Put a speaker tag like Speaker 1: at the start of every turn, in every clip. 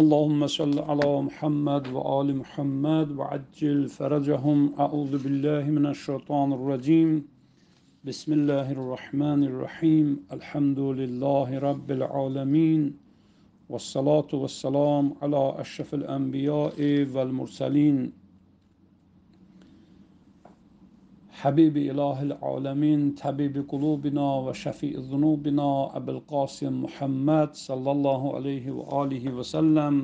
Speaker 1: اللهم صل على محمد وآل محمد وعجل فرجهم أعوذ بالله من الشيطان الرجيم بسم الله الرحمن الرحيم الحمد لله رب العالمين والصلاة والسلام على أشرف الأنبياء والمرسلين حبيب إله العالمين طبيب قلوبنا وشفيء ذنوبنا أبو القاسم محمد صلى الله عليه وآله وسلم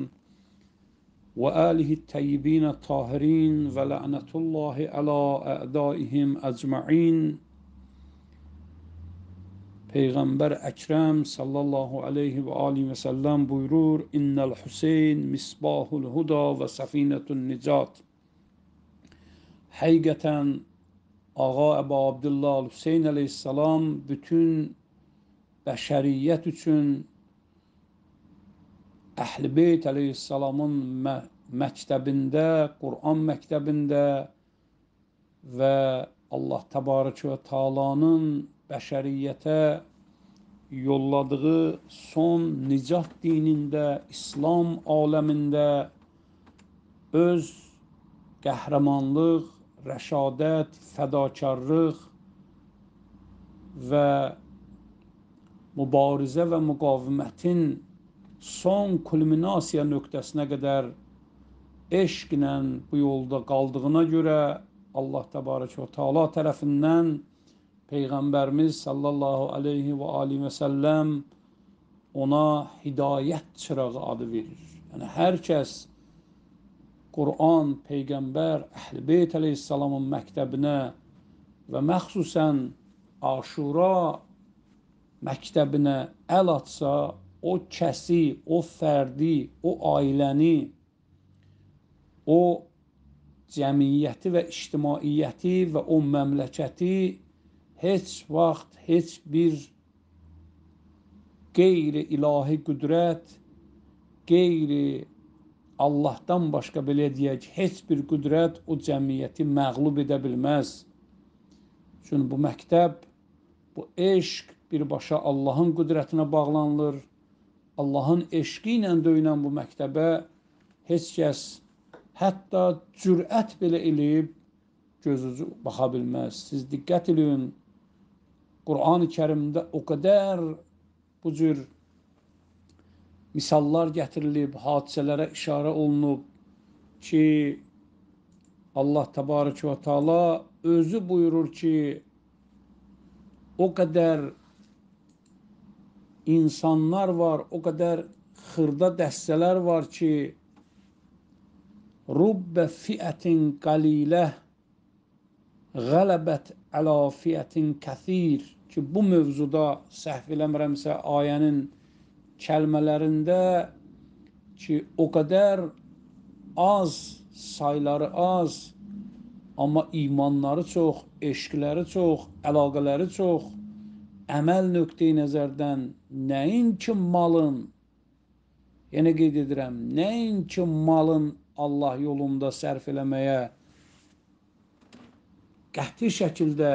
Speaker 1: وآله الطيبين الطاهرين ولعنة الله على أعدائهم أجمعين پیغمبر اکرم صلی الله علیه و آله و سلم buyurur ان الحسین مصباح الهدى و سفینه النجات حقیقتا Ağa Əbu Abdullah Hüseyn əleyhissalam bütün bəşəriyyət üçün Əhl-i Beyt əleyhissalamın mə məktəbində, Quran məktəbində və Allah təbarək və taalanın bəşəriyyətə yolladığı son nicat dinində, İslam aləmində öz qəhrəmanlıq رشادت فداکارلıq və mübarizə və müqavimətin son kulminasiya nöqtəsinə qədər eşqlə bu yolda qaldığına görə Allah təbarək və Teala tərəfindən Peyğəmbərimiz sallallahu aleyhi və alihi və səlləm ona hidayət çırağı adı verir. Yəni hər kəs Quran, Peyğəmbər, Əhl-i Beyt əleyhissalamın məktəbinə və məxsusən Aşura məktəbinə əl atsa, o kəsi, o fərdi, o ailəni, o cəmiyyəti və ictimaiyyəti və o məmləkəti heç vaxt heç bir qeyri-ilahi qüdrət, qeyri Allahdan başqa belə deyək, heç bir qüdrət o cəmiyyəti məğlub edə bilməz. Çünki bu məktəb, bu eşq birbaşa Allahın qüdrətinə bağlanılır. Allahın eşqi ilə döyünən bu məktəbə heç kəs hətta cürət belə eləyib gözünüzü baxa bilməz. Siz diqqət edin. Qurani-Kərimdə o qədər bu cür misallar gətirilib, hadisələrə işarə olunub ki, Allah təbarək və taala özü buyurur ki, o qədər insanlar var, o qədər xırda dəstələr var ki, rubbə fiətin qalilə qələbət əla fiətin kəthir ki, bu mövzuda səhv eləmirəmsə ayənin kəlmələrində ki, o qədər az, sayları az, amma imanları çox, eşqləri çox, əlaqələri çox, əməl nöqteyi nəzərdən nəinki malın, yenə yəni qeyd edirəm, nəinki malın Allah yolunda sərf eləməyə qəti şəkildə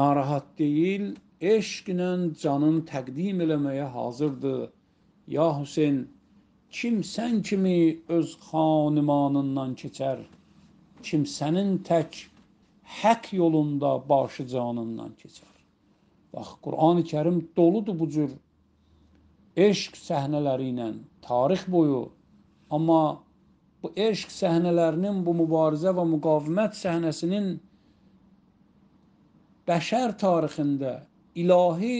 Speaker 1: narahat deyil, eşq ilə canın təqdim eləməyə hazırdır. Ya Hüseyn, kim sən kimi öz xanimanından keçər, kim sənin tək həq yolunda başı canından keçər. Bax, Qurani-Kərim doludur bu cür eşq səhnələri ilə tarix boyu. Amma bu eşq səhnələrinin, bu mübarizə və müqavimət səhnəsinin bəşər tarixində ilahi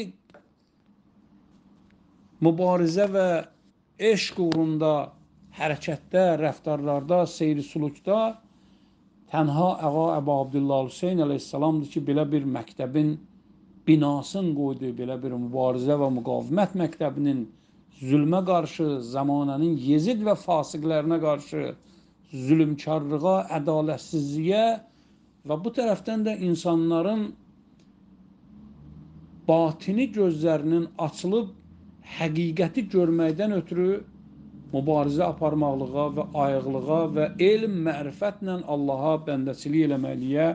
Speaker 1: mübarizə və eşq uğrunda hərəkətdə, rəftarlarda, seyri sulukda tənha Əğa Əbu Abdullah Hüseyn əleyhissalamdır ki, belə bir məktəbin binasını qoydu, belə bir mübarizə və müqavimət məktəbinin zülmə qarşı, zamanənin yezid və fasiqlərinə qarşı, zülmkarlığa, ədalətsizliyə və bu tərəfdən də insanların batini gözlərinin açılıb həqiqəti görməkdən ötürü mübarizə aparmaqlığa və ayıqlığa və elm mərifətlə Allaha bəndəçilik eləməliyə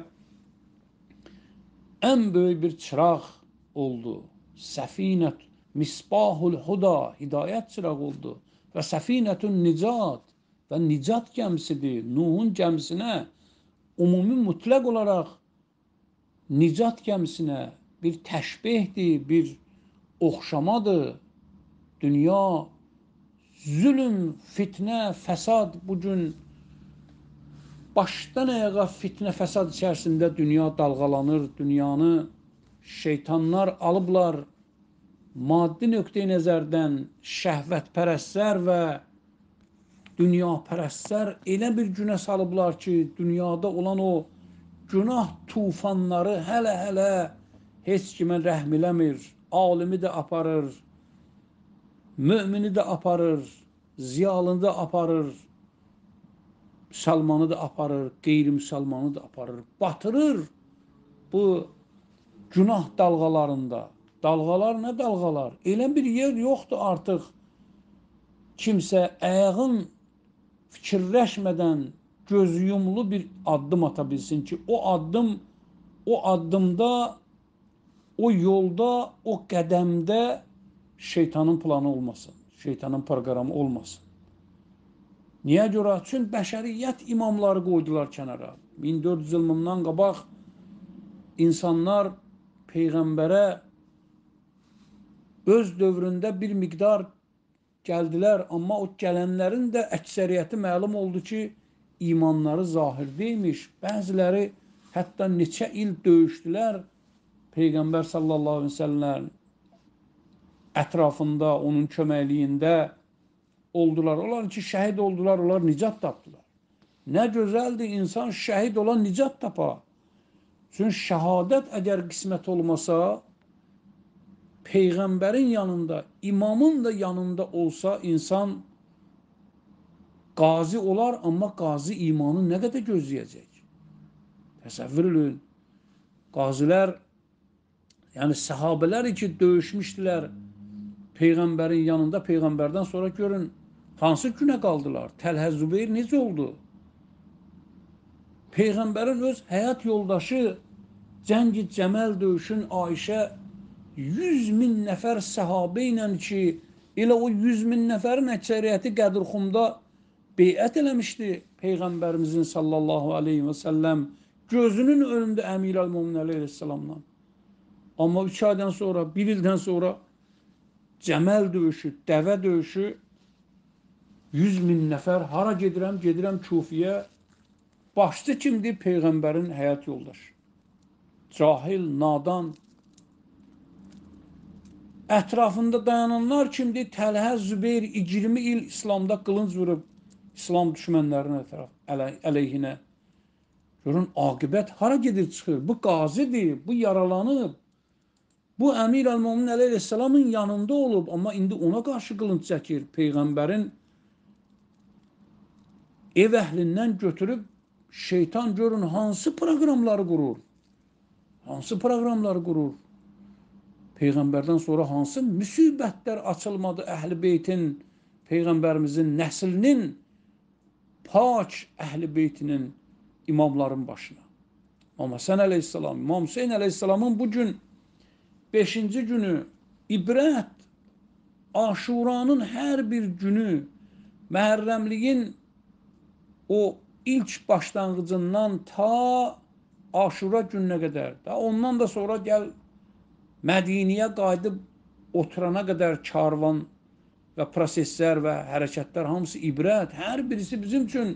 Speaker 1: ən böyük bir çıraq oldu. Səfinət misbahul huda hidayət çırağı oldu və səfinətun nicat və nicat gəmisidir. Nuhun gəmisinə ümumi mütləq olaraq nicat gəmisinə bir təşbehdir, bir oxşamadır. Dünya zülm, fitnə, fəsad bu gün başdan ayağa fitnə, fəsad içərisində dünya dalğalanır. Dünyanı şeytanlar alıblar. Maddi nöqteyi nəzərdən şəhvətpərəstlər və dünya pərəstlər elə bir günə salıblar ki, dünyada olan o günah tufanları hələ-hələ hələ, -hələ heç kimə rəhm eləmir, alimi də aparır, mümini də aparır, ziyalını da aparır, müsəlmanı da aparır, qeyri-müsəlmanı da aparır, batırır bu günah dalğalarında. Dalğalar nə dalğalar? Elə bir yer yoxdur artıq. Kimsə ayağın fikirləşmədən gözü yumlu bir addım ata bilsin ki, o addım o addımda o yolda, o qədəmdə şeytanın planı olmasın, şeytanın proqramı olmasın. Niyə görə? Çünki bəşəriyyət imamları qoydular kənara. 1400 il bundan qabaq insanlar peyğəmbərə öz dövründə bir miqdar gəldilər, amma o gələnlərin də əksəriyyəti məlum oldu ki, imanları zahir deyilmiş. Bəziləri hətta neçə il döyüşdülər, Peyğəmbər sallallahu əleyhi və səlləm ətrafında, onun köməkliyində oldular. Onlar ki, şəhid oldular, onlar nicat tapdılar. Nə gözəldir insan şəhid olan nicat tapa. Çünki şəhadət əgər qismət olmasa, Peyğəmbərin yanında, imamın da yanında olsa insan qazi olar, amma qazi imanı nə qədər gözləyəcək? Təsəvvür edin, qazilər Yəni səhabələr ki, döyüşmüşdülər peyğəmbərin yanında, peyğəmbərdən sonra görün hansı günə qaldılar? Təlhə Zübeyir necə oldu? Peyğəmbərin öz həyat yoldaşı Cəngi Cəməl döyüşün Ayşə 100 min nəfər səhabə ilə ki, elə o 100 min nəfərin əksəriyyəti Qədirxumda beyət eləmişdi Peyğəmbərimizin sallallahu aleyhi və səlləm gözünün önündə Əmir Əl-Mumin aleyhissalamdan. Amma iki aydan sonra, bir ildən sonra cəməl döyüşü, dəvə döyüşü 100 min nəfər hara gedirəm? Gedirəm Kufiyə. Başçı kimdir? Peyğəmbərin həyat yoldaşı. Cahil, nadan, Ətrafında dayananlar kimdir? Təlhə Zübeyir 20 il İslamda qılınc vurub İslam düşmənlərinin ətraf ələ, əleyhinə. Görün aqibət hara gedir çıxır. Bu qazidir, bu yaralanıb. Bu Əmir Əl-Mömin əleyhissalamın yanında olub, amma indi ona qarşı qılınc çəkir. Peyğəmbərin ev əhlindən götürüb şeytan görün hansı proqramları qurur? Hansı proqramları qurur? Peyğəmbərdən sonra hansı müsibətlər açılmadı Əhl-i Beytin, Peyğəmbərimizin nəslinin pak Əhl-i Beytinin imamların başına. İmam Həsən əleyhissalam, İmam Hüseyn əleyhissalamın bu gün beşinci günü ibrət, aşuranın hər bir günü məhərrəmliyin o ilk başlanğıcından ta aşura gününə qədər, da ondan da sonra gəl Mədiniyə qayıdıb oturana qədər karvan və proseslər və hərəkətlər hamısı ibrət, hər birisi bizim üçün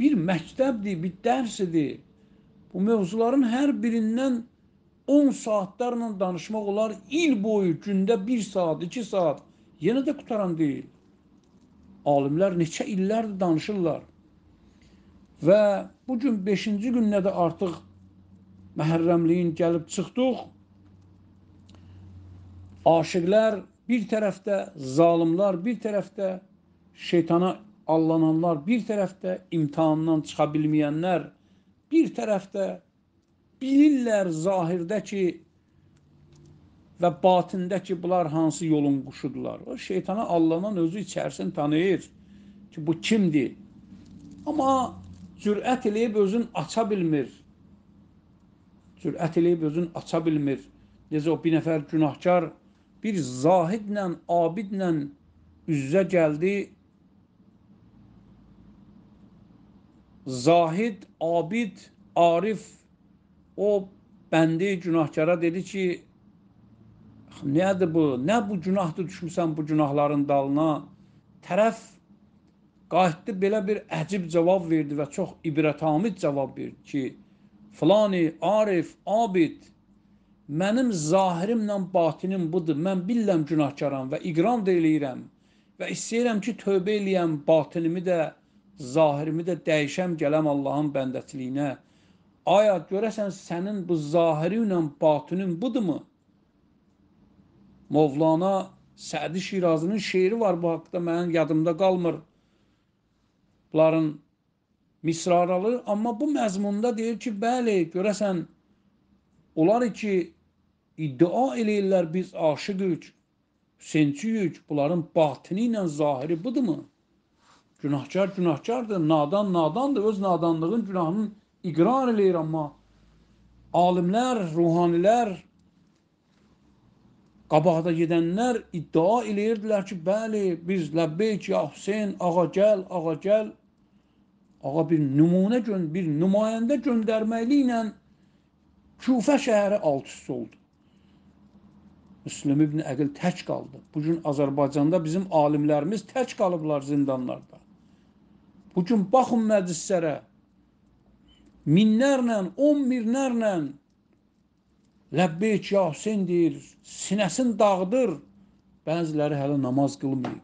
Speaker 1: bir məktəbdir, bir dərsidir. Bu mövzuların hər birindən 10 saatlərlə danışmaq olar. İl boyu gündə 1 saat, 2 saat yenə də qutaran deyil. Alimlər neçə illərdir danışırlar. Və bu gün 5-ci gündə də artıq Məhərrəmliyin gəlib çıxdıq. Aşiqlər bir tərəfdə, zalimlər bir tərəfdə, şeytana allananlar bir tərəfdə, imtahandan çıxa bilməyənlər bir tərəfdə, bilirlər zahirdə ki, və batində ki, bunlar hansı yolun quşudular. O şeytana Allahdan özü içərisini tanıyır ki, bu kimdir? Amma cürət eləyib özün aça bilmir. Cürət eləyib özün aça bilmir. Necə o bir nəfər günahkar bir zahidlə, abidlə üz-üzə gəldi. Zahid, abid, arif, o bəndi günahkara dedi ki, nədir bu? Nə bu günahdır düşmüsən bu günahların dalına? Tərəf qayıtdı belə bir əcib cavab verdi və çox ibrətamiz cavab verdi ki, Fulani, Arif, Abid, mənim zahirimlə batinim budur. Mən billəm günahkaram və iqram da eləyirəm və istəyirəm ki, tövbə eləyəm, batinimi də, zahirimi də dəyişəm, gələm Allahın bəndəçiliyinə Aya görəsən sənin bu zahiri ilə batının budurmu? Mövlana Sədi Şirazının şeiri var bu haqda mənim yadımda qalmır. Bunların misraralı, amma bu məzmunda deyir ki, bəli, görəsən onlar ki iddia eləyirlər biz aşiqik, Hüseynçiyik, bunların batini ilə zahiri budurmu? Günahkar günahkardır, nadan nadandır, öz nadanlığın günahının iqrar eləyir, amma alimlər, ruhanilər, qabaqda gedənlər iddia eləyirdilər ki, bəli, biz ləbbeyk, ya Hüseyin, ağa gəl, ağa gəl. Ağa bir nümunə, bir nümayəndə göndərməkliklə Kufə şəhəri alt üst oldu. Müslüm ibn Əqil tək qaldı. Bugün Azərbaycanda bizim alimlərimiz tək qalıblar zindanlarda. Bugün baxın məclislərə, minlərlə, on minlərlə Ləbbeyk ya Hüseyn deyir, sinəsin dağıdır. Bəziləri hələ namaz qılmayıb.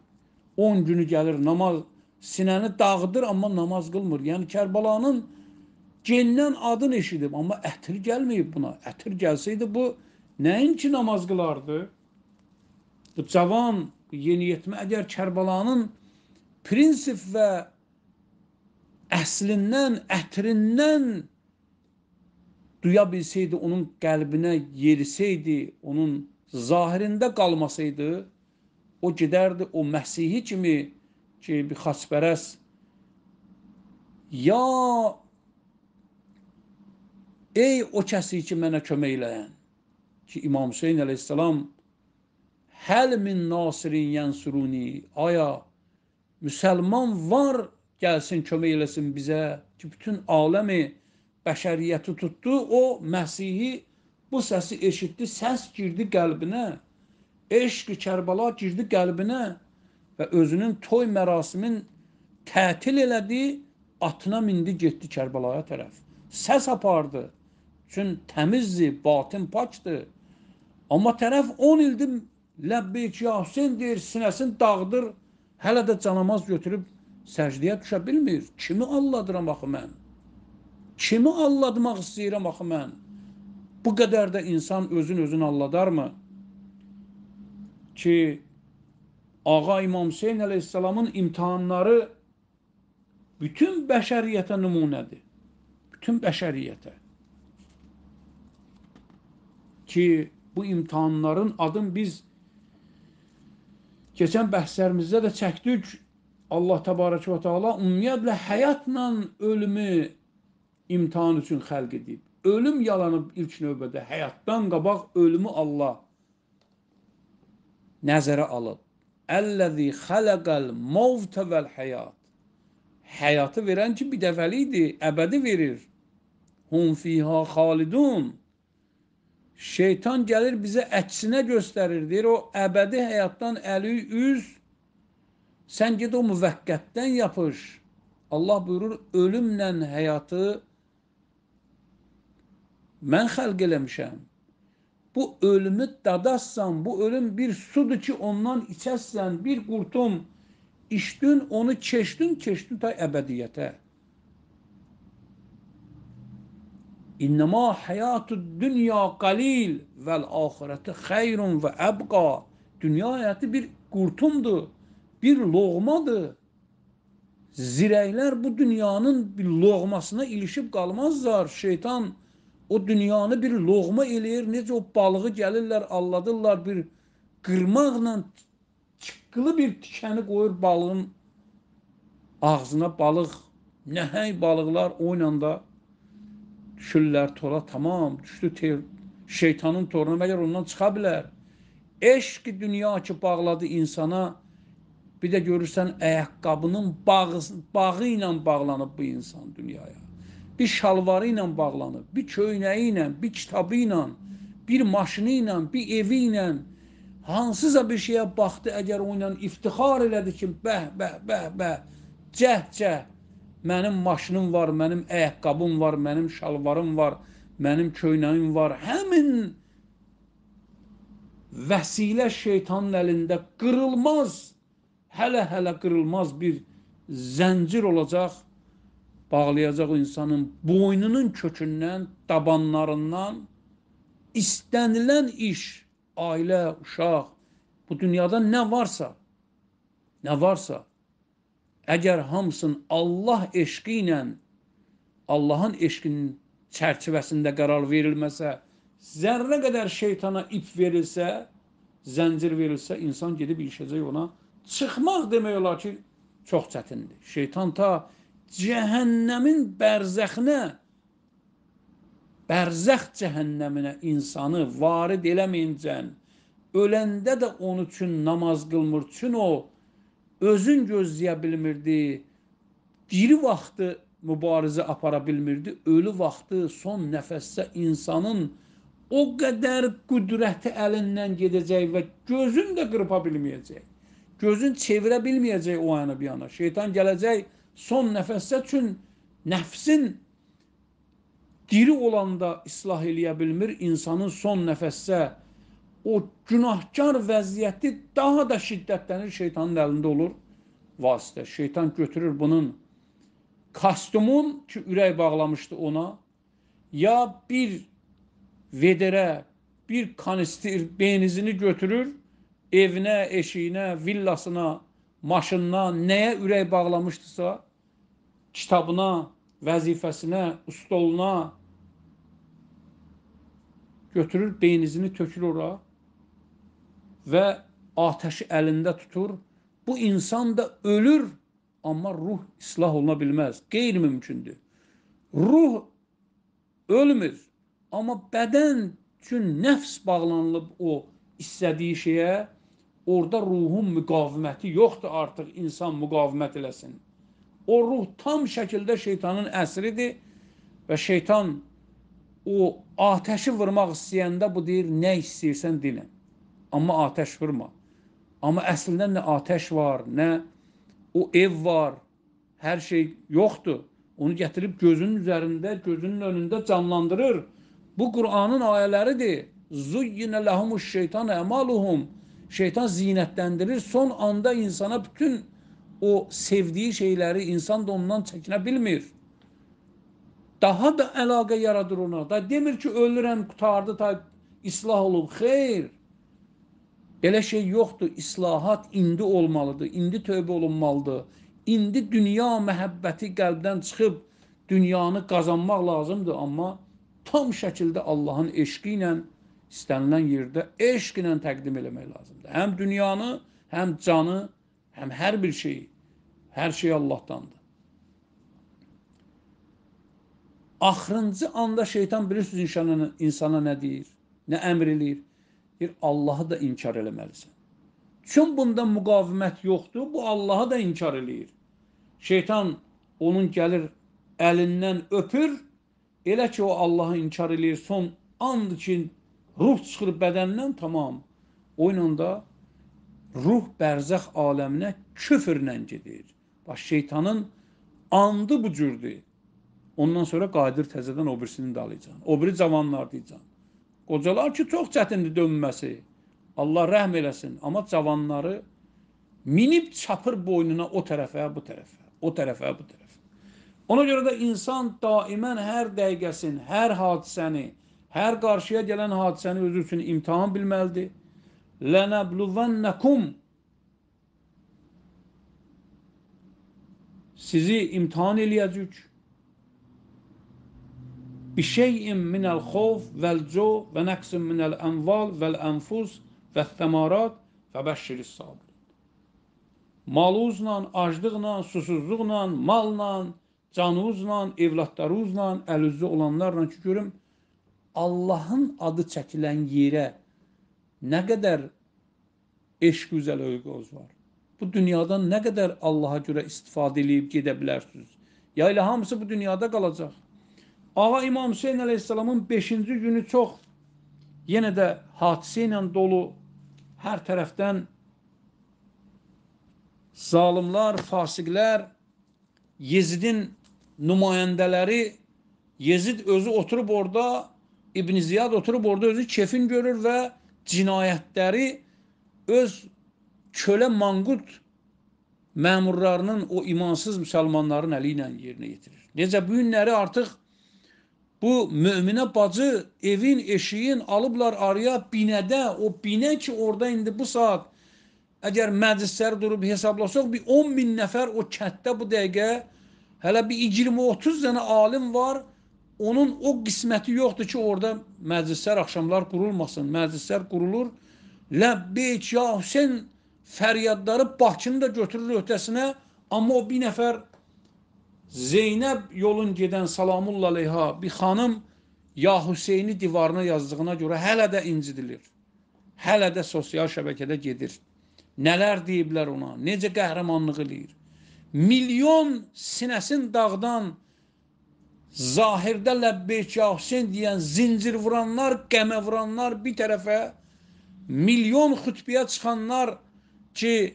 Speaker 1: 10 günü gəlir namaz, sinəni dağıdır, amma namaz qılmır. Yəni Kərbalanın gendən adını eşidib, amma ətir gəlməyib buna. Ətir gəlsəydi bu nəinki namaz qılardı? Cavan, yeniyetmə əgər Kərbalanın prinsip və əslindən, ətrindən duya bilsəydi, onun qəlbinə yerisəydi, onun zahirində qalmasaydı, o gedərdi o Məsihi kimi ki, bir xaçpərəs ya ey o kəsi ki, mənə kömək eləyən ki, İmam Hüseyin əleyhissalam həl min nasirin yənsuruni aya müsəlman var gəlsin, kömək eləsin bizə ki, bütün aləmi bəşəriyyəti tutdu. O Məsihi bu səsi eşitdi, səs girdi qəlbinə. Eşq-i Kərbəla girdi qəlbinə və özünün toy mərasimin tətil elədi, atına mindi, getdi Kərbəlaya tərəf. Səs apardı. Çün təmizdir, batin paçdır. Amma tərəf 10 ildir Ləbbeyk ya Hüseyn deyir, sinəsin dağıdır, hələ də canamaz götürüb Səcdiyə düşə bilmir. Kimi alladıram axı mən? Kimi alladmaq istəyirəm axı mən? Bu qədər də insan özün özün alladarmı? Ki Ağa İmam Hüseyn əleyhissalamın imtahanları bütün bəşəriyyətə nümunədir. Bütün bəşəriyyətə. Ki bu imtahanların adın biz Keçən bəhslərimizdə də çəkdik. Allah təbarək və təala ümumiyyətlə həyatla ölümü imtahan üçün xəlq edib. Ölüm yalanıb ilk növbədə, həyatdan qabaq ölümü Allah nəzərə alıb. Əlləzi xələqəl mavtə vəl həyat. Həyatı verən ki, bir dəfəlikdir, əbədi verir. Hum fiha xalidun. Şeytan gəlir bizə əksinə göstərir, deyir o əbədi həyatdan əli üz Sən ged o müvəqqətdən yapış. Allah buyurur, ölümlə həyatı mən xəlq eləmişəm. Bu ölümü dadassan, bu ölüm bir sudur ki, ondan içəsən, bir qurtum içdin, onu keçdin, keçdin ta əbədiyyətə. İnnəma həyatü dünya qalil vəl axirəti xeyrun və əbqa. Dünya həyatı bir qurtumdur bir loğmadır. Zirəklər bu dünyanın bir loğmasına ilişib qalmazlar. Şeytan o dünyanı bir loğma eləyir. Necə o balığı gəlirlər, alladırlar bir qırmaqla çıqqılı bir tikəni qoyur balığın ağzına balıq, nəhəng balıqlar oynanda düşürlər tora tamam, düşdü tev, şeytanın toruna, məgər ondan çıxa bilər. Eşq dünya ki bağladı insana, Bir də görürsən ayaqqabının bağı, bağı ilə bağlanıb bu insan dünyaya. Bir şalvarı ilə bağlanıb, bir köynəyi ilə, bir kitabı ilə, bir maşını ilə, bir evi ilə hansısa bir şeyə baxdı, əgər o ilə iftixar elədi ki, bəh, bəh, bəh, bəh, cəh, cəh, mənim maşınım var, mənim ayaqqabım var, mənim şalvarım var, mənim köynəyim var. Həmin vəsilə şeytanın əlində qırılmaz hələ-hələ qırılmaz bir zəncir olacaq, bağlayacaq o insanın boynunun kökündən, dabanlarından istənilən iş, ailə, uşaq, bu dünyada nə varsa, nə varsa, əgər hamısını Allah eşqi ilə, Allahın eşqinin çərçivəsində qərar verilməsə, zərrə qədər şeytana ip verilsə, zəncir verilsə, insan gedib ilişəcək ona, çıxmaq demək olar ki, çox çətindir. Şeytan ta cəhənnəmin bərzəxinə bərzəx cəhənnəminə insanı varid eləməyincən öləndə də onun üçün namaz qılmır. Çün o özün gözləyə bilmirdi. Diri vaxtı mübarizə apara bilmirdi. Ölü vaxtı son nəfəssə insanın o qədər qüdrəti əlindən gedəcək və gözün də qırpa bilməyəcək gözün çevirə bilməyəcək o yana bir yana. Şeytan gələcək son nəfəsə üçün nəfsin diri olanda islah eləyə bilmir, insanın son nəfəsə o günahkar vəziyyəti daha da şiddətlənir, şeytanın əlində olur vasitə. Şeytan götürür bunun kostyumun ki, ürək bağlamışdı ona, ya bir vedərə, bir kanister benizini götürür, evinə, eşiyinə, villasına, maşınına, nəyə ürək bağlamışdısa, kitabına, vəzifəsinə, ustoluna götürür, beynizini tökür ora və atəşi əlində tutur. Bu insan da ölür, amma ruh islah oluna bilməz. Qeyri-mümkündür. Ruh ölmür, amma bədən üçün nəfs bağlanılıb o istədiyi şeyə orada ruhun müqaviməti yoxdur artıq insan müqavimət eləsin. O ruh tam şəkildə şeytanın əsridir və şeytan o atəşi vurmaq istəyəndə bu deyir, nə istəyirsən dilən. Amma atəş vurma. Amma əslində nə atəş var, nə o ev var, hər şey yoxdur. Onu gətirib gözünün üzərində, gözünün önündə canlandırır. Bu Qur'anın ayələridir. Zuyyinə ləhumuş şeytan əmaluhum şeytan zinətləndirir. Son anda insana bütün o sevdiyi şeyləri insan da ondan çəkinə bilmir. Daha da əlaqə yaradır ona. Da demir ki, ölürəm, qutardı, ta islah olub. Xeyr. Belə şey yoxdur. İslahat indi olmalıdır. İndi tövbə olunmalıdır. İndi dünya məhəbbəti qəlbdən çıxıb dünyanı qazanmaq lazımdır, amma tam şəkildə Allahın eşqi ilə istənilən yerdə eşq ilə təqdim eləmək lazımdır. Həm dünyanı, həm canı, həm hər bir şeyi. Hər şey Allahdandır. Axırıncı anda şeytan bilirsiniz insana, insana nə deyir, nə əmr eləyir. Deyir, Allahı da inkar eləməlisən. Çün bunda müqavimət yoxdur, bu Allahı da inkar eləyir. Şeytan onun gəlir əlindən öpür, elə ki o Allahı inkar eləyir, son andı ki Ruh çıxır bədəndən tamam. O ilə da ruh bərzəx aləminə küfrlə gedir. Bax şeytanın andı bu cürdür. Ondan sonra qadir təzədən o birisini dalıcan. O biri cavanlar deyəcən. Qocalar ki, çox çətindir dönməsi. Allah rəhm eləsin. Amma cavanları minib çapır boynuna o tərəfə, bu tərəfə, o tərəfə, bu tərəfə. Ona görə də insan daimən hər dəqiqəsin, hər hadisəni, Hər qarşıya gələn hadisəni özü üçün imtihan bilməlidir. Lənəbluvənəkum Sizi imtihan eləyəcək. Bişeyin minəl xov vəlco və nəqsin minəl ənval vəl ənfus və thəmarat və bəşşiris sabir. Maluzla, aclıqla, susuzluqla, malla, canuzla, evlatlaruzla, əlüzü olanlarla ki görüm, Allahın adı çəkilən yerə nə qədər eşq üzəl öyqoz var. Bu dünyadan nə qədər Allaha görə istifadə edib gedə bilərsiniz. Ya ilə hamısı bu dünyada qalacaq. Ağa İmam Hüseyin əleyhissalamın 5-ci günü çox yenə də hadisə ilə dolu hər tərəfdən zalimlar, fasiqlər, Yezidin nümayəndələri Yezid özü oturub orada İbn Ziyad oturub orada özü kefin görür və cinayətləri öz kölə manqut məmurlarının o imansız müsəlmanların əli ilə yerinə yetirir. Necə bu günləri artıq bu müminə bacı evin, eşiyin alıblar araya binədə, o binə ki orada indi bu saat əgər məclisləri durub hesablasaq bir 10 min nəfər o kətdə bu dəqiqə hələ bir 20-30 dənə alim var, onun o qisməti yoxdur ki, orada məclislər axşamlar qurulmasın. Məclislər qurulur. Ləbbeç ya Hüseyn fəryadları Bakını da götürür ötəsinə, amma o bir nəfər Zeynəb yolun gedən Salamulla Leyha bir xanım ya Hüseyni divarına yazdığına görə hələ də incidilir. Hələ də sosial şəbəkədə gedir. Nələr deyiblər ona, necə qəhrəmanlıq eləyir. Milyon sinəsin dağdan zahirdə ləbbeyk ya Hüseyn deyən zincir vuranlar, qəmə vuranlar bir tərəfə, milyon xütbiyə çıxanlar ki,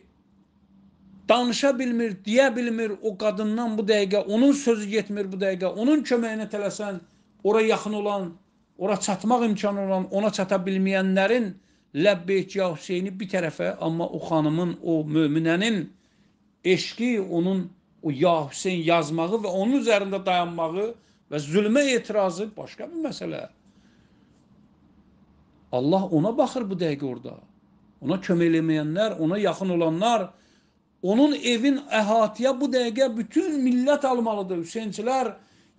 Speaker 1: danışa bilmir, deyə bilmir o qadından bu dəqiqə, onun sözü getmir bu dəqiqə, onun köməyinə tələsən, ora yaxın olan, ora çatmaq imkanı olan, ona çata bilməyənlərin Ləbbeyk ya Hüseyni bir tərəfə, amma o xanımın, o möminənin eşqi, onun o ya Hüseyn yazmağı və onun üzərində dayanmağı Və zülmə etirazı başqa bir məsələ. Allah ona baxır bu dəqiqə orada. Ona kömək eləməyənlər, ona yaxın olanlar, onun evin əhatıya bu dəqiqə bütün millət almalıdır. Hüseynçilər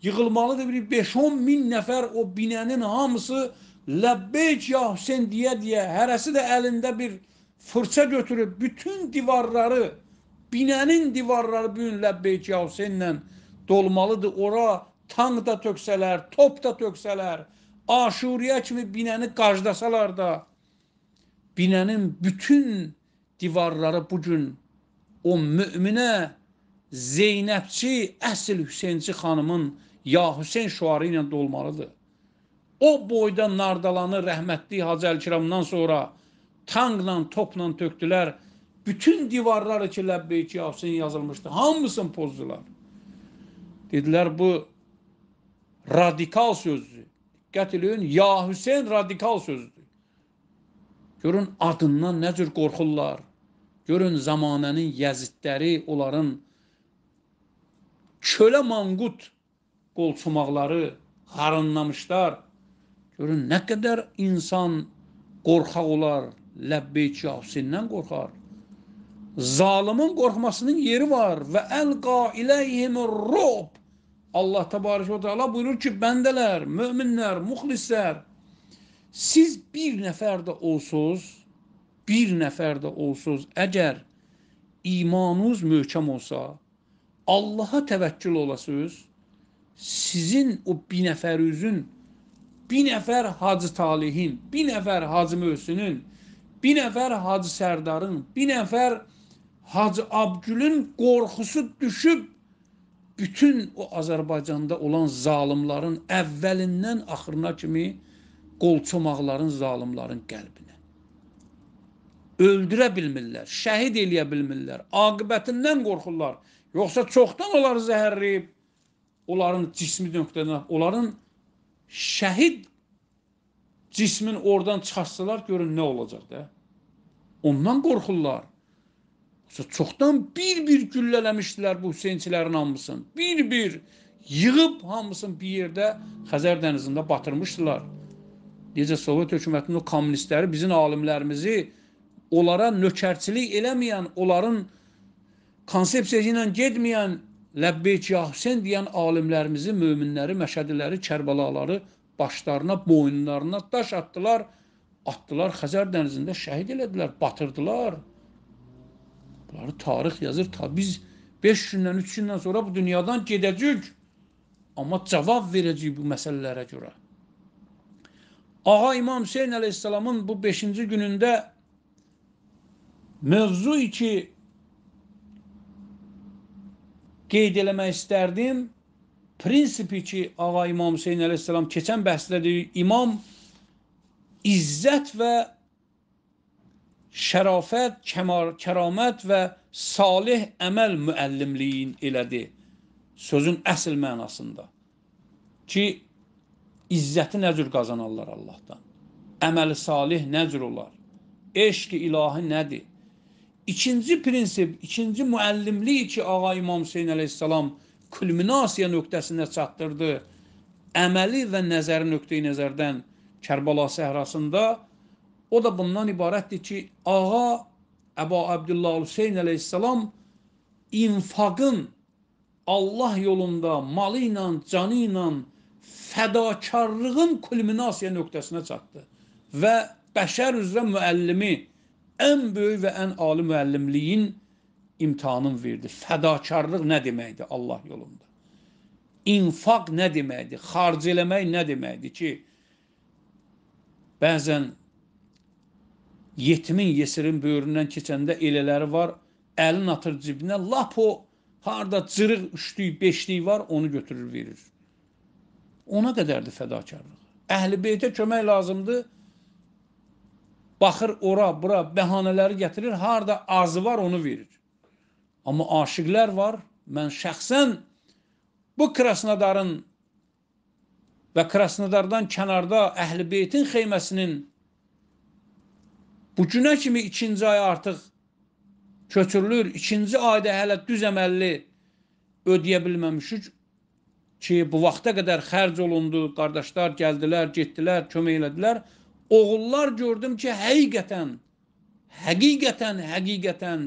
Speaker 1: yığılmalıdır. 5-10 min nəfər o binənin hamısı ləbbeyk ya Hüseyn deyə-deyə hərəsi də əlində bir fırça götürüb bütün divarları, binənin divarları bu gün ləbbeyk ya Hüseynlə dolmalıdır. Ora tank da töksələr, top da töksələr, aşuriyə kimi binəni qajdasalar da, binənin bütün divarları bu gün o müminə Zeynəbçi, əsl Hüseynçi xanımın Ya Hüseyn şuarı ilə dolmalıdır. O boyda Nardalanı rəhmətli Hacı Əlkiramdan sonra tankla, topla tökdülər. Bütün divarlar ki, Ləbbeyk Ya Hüseyn yazılmışdı. Hamısını pozdular. Dedilər bu radikal sözdür. Diqqət eləyin, ya Hüseyn radikal sözdür. Görün adından nə cür qorxurlar. Görün zamanənin yəzidləri onların kölə manqut qolçumaqları harınlamışlar. Görün nə qədər insan qorxaq olar, Ləbbeyk ya Hüseyndən qorxar. Zalimin qorxmasının yeri var və əlqa iləyhimur ru'b Allah təbarək və təala buyurur ki, bəndələr, möminlər, muxlislər, siz bir nəfər də olsunuz, bir nəfər də olsunuz, əgər imanınız möhkəm olsa, Allaha təvəkkül olasınız, sizin o bir nəfərinizin, bir nəfər Hacı Talihin, bir nəfər Hacı Möhsünün, bir nəfər Hacı Sərdarın, bir nəfər Hacı Abgülün qorxusu düşüb bütün o Azərbaycanda olan zalımların əvvəlindən axırına kimi qolçomaqların, zalımların qəlbinə. Öldürə bilmirlər, şəhid eləyə bilmirlər, aqibətindən qorxurlar. Yoxsa çoxdan onları zəhərləyib, onların cismi nöqtədən, onların şəhid cismin oradan çıxarsalar görün nə olacaq da? Ondan qorxurlar. Çoxdan bir-bir güllələmişdilər bu Hüseynçilərin hamısını. Bir-bir yığıb hamısını bir yerdə Xəzər dənizində batırmışdılar. Necə Sovet hökumətinin o kommunistləri bizim alimlərimizi onlara nökərçilik eləməyən, onların konsepsiyası ilə getməyən Ləbbeyk ya Hüseyn deyən alimlərimizi, möminləri, məşədiləri, Kərbalaları başlarına, boyunlarına daş atdılar, atdılar Xəzər dənizində şəhid elədilər, batırdılar. Bunları tarix yazır. Ta biz 5 gündən, 3 gündən sonra bu dünyadan gedəcəyik. Amma cavab verəcəyik bu məsələlərə görə. Ağa İmam Hüseyin əleyhissalamın bu 5-ci günündə mövzu ki qeyd eləmək istərdim. Prinsipi ki, Ağa İmam Hüseyin əleyhissalam keçən bəhsdə deyir, imam izzət və şərafət, kəmar, kəramət və salih əməl müəllimliyin elədi. Sözün əsl mənasında. Ki, izzəti nə cür qazanarlar Allahdan? Əməli salih nə cür olar? Eşq-i ilahi nədir? İkinci prinsip, ikinci müəllimlik ki, Ağa İmam Hüseyin əleyhissalam kulminasiya nöqtəsinə çatdırdı. Əməli və nəzəri nöqteyi nəzərdən Kərbəla səhrasında O da bundan ibarətdir ki, ağa Əbu Əbdullah Hüseyn əleyhissalam infaqın Allah yolunda malı ilə, canı ilə fədakarlığın kulminasiya nöqtəsinə çatdı və bəşər üzrə müəllimi ən böyük və ən ali müəllimliyin imtahanını verdi. Fədakarlıq nə deməkdir Allah yolunda? İnfaq nə deməkdir? Xarc eləmək nə deməkdir ki, bəzən yetimin yesirin böyründən keçəndə elələri var, əlin atır cibinə, lap o harda cırıq üçlük, beşlik var, onu götürür verir. Ona qədərdir fədakarlıq. Əhl-i beytə kömək lazımdır. Baxır ora, bura bəhanələri gətirir, harda azı var onu verir. Amma aşiqlər var. Mən şəxsən bu Krasnodarın və Krasnodardan kənarda Əhl-i Beytin xeyməsinin Bu günə kimi ikinci ay artıq köçürülür. İkinci ayda hələ düz əməlli ödəyə bilməmişik ki, bu vaxta qədər xərc olundu, qardaşlar gəldilər, getdilər, kömək elədilər. Oğullar gördüm ki, həqiqətən, həqiqətən, həqiqətən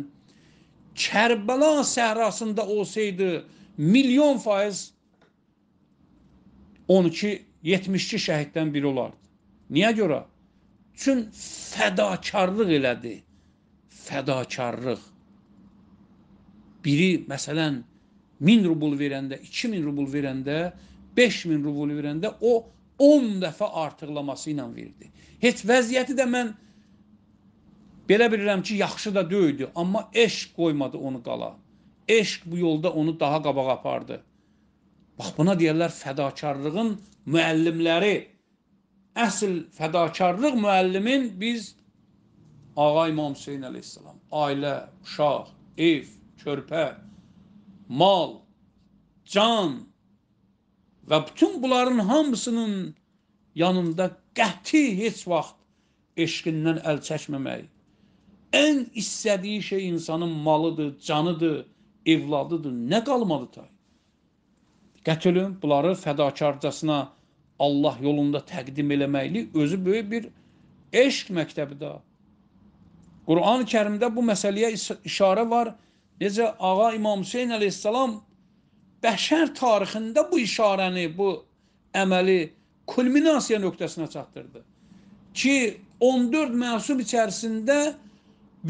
Speaker 1: Kərbəla səhrasında olsaydı milyon faiz 12, 72 şəhiddən biri olardı. Niyə görə? üçün fədakarlıq elədi. Fədakarlıq. Biri məsələn 1000 rubl verəndə, 2000 rubl verəndə, 5000 rubl verəndə o 10 dəfə artıqlaması ilə verdi. Heç vəziyyəti də mən belə bilirəm ki, yaxşı da döyüldü, amma eşq qoymadı onu qala. Eşq bu yolda onu daha qabağa apardı. Bax buna deyirlər fədakarlığın müəllimləri əsl fədakarlıq müəllimin biz ağa İmam Hüseyn əleyhissalam, ailə, uşaq, ev, körpə, mal, can və bütün bunların hamısının yanında qəti heç vaxt eşqindən əl çəkməmək. Ən istədiyi şey insanın malıdır, canıdır, evladıdır. Nə qalmadı tay? Qətülün bunları fədakarcasına Allah yolunda təqdim eləməklik özü böyük bir eşq məktəbidir. Quran-ı Kərimdə bu məsələyə işarə var. Necə ağa İmam Hüseyn əleyhissalam bəşər tarixində bu işarəni, bu əməli kulminasiya nöqtəsinə çatdırdı. Ki 14 məsum içərisində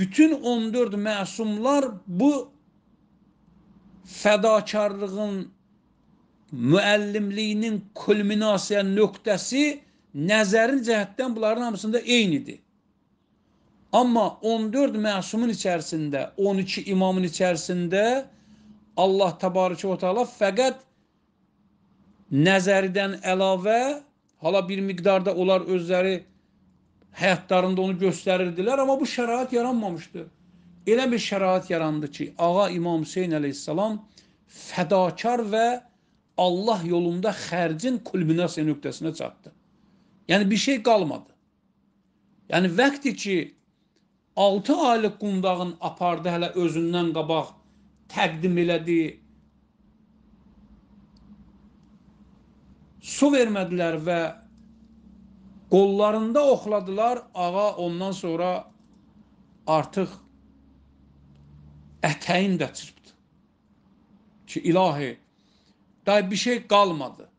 Speaker 1: bütün 14 məsumlar bu fədakarlığın müəllimliyinin kulminasiya nöqtəsi nəzəri cəhətdən bunların hamısında eynidir. Amma 14 məsumun içərisində, 12 imamın içərisində Allah təbarəkə və təala fəqət nəzərdən əlavə hala bir miqdarda onlar özləri həyatlarında onu göstərirdilər, amma bu şərait yaranmamışdı. Elə bir şərait yarandı ki, ağa İmam Hüseyn əleyhissalam fədakar və Allah yolunda xərcin kulminasiya nöqtəsinə çatdı. Yəni bir şey qalmadı. Yəni vəqti ki 6 aylıq qundağın apardı hələ özündən qabaq təqdim elədi. Su vermədilər və qollarında oxladılar. Ağa ondan sonra artıq ətəyin də çırpdı. Ki ilahi daha bir şey qalmadı.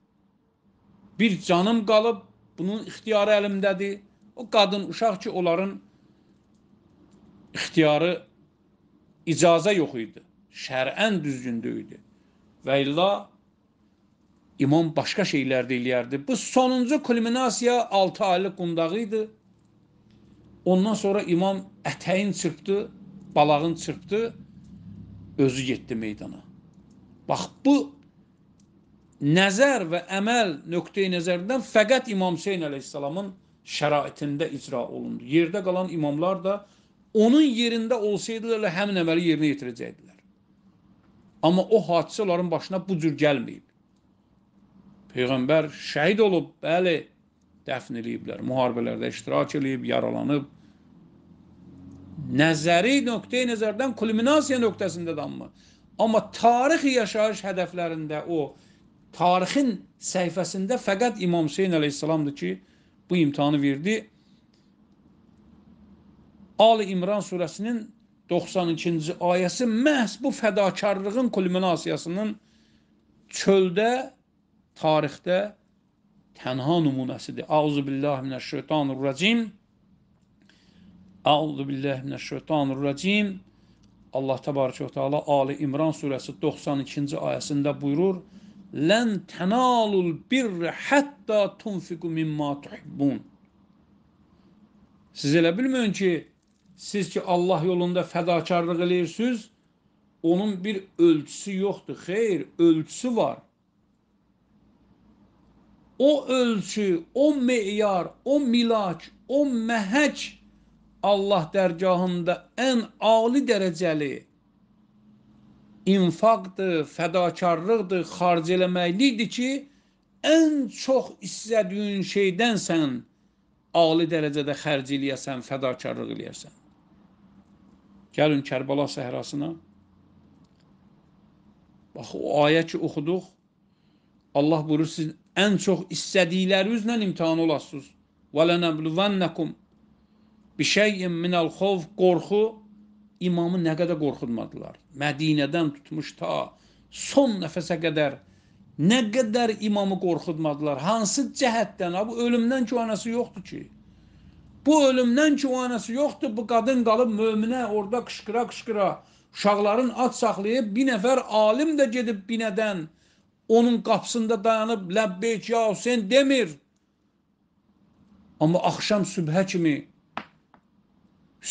Speaker 1: Bir canım qalıb, bunun ixtiyarı əlimdədir. O qadın, uşaq ki, onların ixtiyarı icazə yox idi. Şərən düzgündə idi. Və illa imam başqa şeylər də eləyərdi. Bu sonuncu kulminasiya 6 aylıq qundağı idi. Ondan sonra imam ətəyin çırpdı, balağın çırpdı, özü getdi meydana. Bax bu nəzər və əməl nöqteyi nəzərdən fəqət İmam Hüseyn əleyhissalamın şəraitində icra olundu. Yerdə qalan imamlar da onun yerində olsaydılar elə həmin əməli yerinə yetirəcəkdilər. Amma o hadisə onların başına bu cür gəlməyib. Peyğəmbər şəhid olub, bəli, dəfn eləyiblər, müharibələrdə iştirak eləyib, yaralanıb. Nəzəri nöqteyi nəzərdən kulminasiya nöqtəsindədir amma. Amma tarixi yaşayış hədəflərində o tarixin səhifəsində fəqət İmam Hüseyn əleyhissalamdır ki, bu imtihanı verdi. Ali İmran surəsinin 92-ci ayəsi məhz bu fədakarlığın kulminasiyasının çöldə, tarixdə tənha nümunəsidir. Auzu billahi minəşşeytanirracim. Auzu billahi minəşşeytanirracim. Allah təbarəkə və təala Ali İmran surəsi 92-ci ayəsində buyurur: Lən tənalul birrə hətta tunfiqu mimma tuhibbun. Siz elə bilməyin ki, siz ki Allah yolunda fədakarlıq eləyirsiniz, onun bir ölçüsü yoxdur. Xeyr, ölçüsü var. O ölçü, o meyar, o milaç, o məhəc Allah dərgahında ən ali dərəcəli infaqdır, fədakarlıqdır, xarc eləməklikdir ki, ən çox istədiyin şeydən sən ali dərəcədə xərc eləyəsən, fədakarlıq eləyəsən. Gəlin Kərbala səhrasına. Bax, o ayə ki, oxuduq, Allah buyurur, siz ən çox istədiklərinizlə imtihan olasınız. وَلَنَبْلُوَنَّكُمْ بِشَيْءٍ مِنَ الْخَوْفِ Qorxu imamı nə qədər qorxutmadılar. Mədinədən tutmuş ta son nəfəsə qədər nə qədər imamı qorxutmadılar. Hansı cəhətdən? Ha, bu ölümdən ki, anası yoxdur ki. Bu ölümdən ki, anası yoxdur. Bu qadın qalıb möminə orada qışqıra-qışqıra uşaqların ad saxlayıb bir nəfər alim də gedib binədən onun qapısında dayanıb ləbbeyk ya Hüseyn demir. Amma axşam sübhə kimi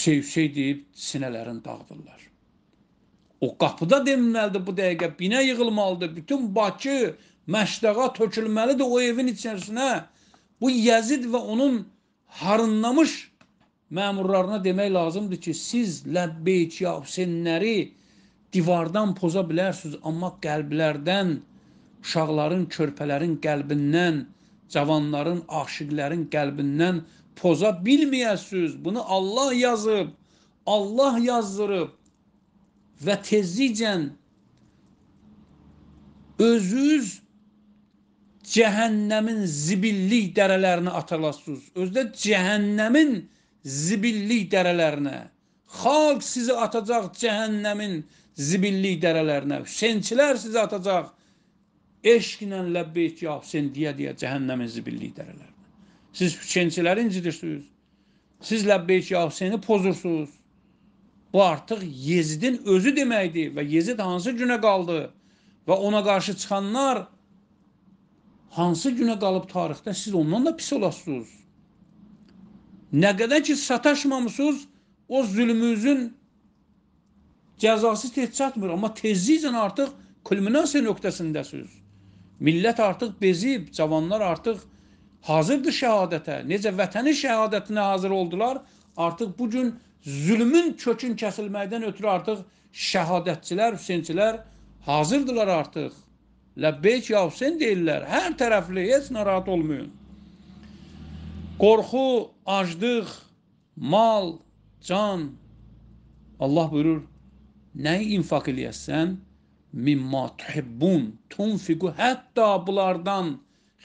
Speaker 1: şey-şey deyib sinələrin dağıdırlar. O qapıda deməlidir bu dəqiqə, binə yığılmalıdır, bütün Bakı, məşdağa tökülməlidir o evin içərisinə. Bu Yəzid və onun harınlamış məmurlarına demək lazımdır ki, siz ləbbeyk ya Hüseynləri divardan poza bilərsiniz, amma qəlblərdən, uşaqların, körpələrin qəlbindən, cavanların, aşiqlərin qəlbindən poza bilməyəsiz. Bunu Allah yazıb, Allah yazdırıb və tezlikcən özünüz cəhənnəmin zibillik dərələrinə atalasınız. Özdə cəhənnəmin zibillik dərələrinə. Xalq sizi atacaq cəhənnəmin zibillik dərələrinə. Hüseynçilər sizi atacaq eşqlə ləbbeyk ya Hüseyn deyə deyə cəhənnəmin zibillik dərələrinə. Siz Hüseynçiləri incidirsiniz. Siz Ləbbeyk ya Hüseyni pozursunuz. Bu artıq Yezidin özü deməkdir və Yezid hansı günə qaldı və ona qarşı çıxanlar hansı günə qalıb tarixdə siz ondan da pis olasınız. Nə qədər ki sataşmamısınız, o zülmünüzün cəzası tez çatmır, amma tezliklə artıq kulminasiya nöqtəsindəsiniz. Millət artıq bezib, cavanlar artıq hazırdır şəhadətə, necə vətəni şəhadətinə hazır oldular, artıq bu gün zülmün kökün kəsilməkdən ötürü artıq şəhadətçilər, Hüseynçilər hazırdılar artıq. Ləbbeyk ya Hüseyn deyirlər, hər tərəfli, heç narahat olmayın. Qorxu, aclıq, mal, can, Allah buyurur, nəyi infak eləyəsən? Mimma tuhibbun, tunfiqu, hətta bunlardan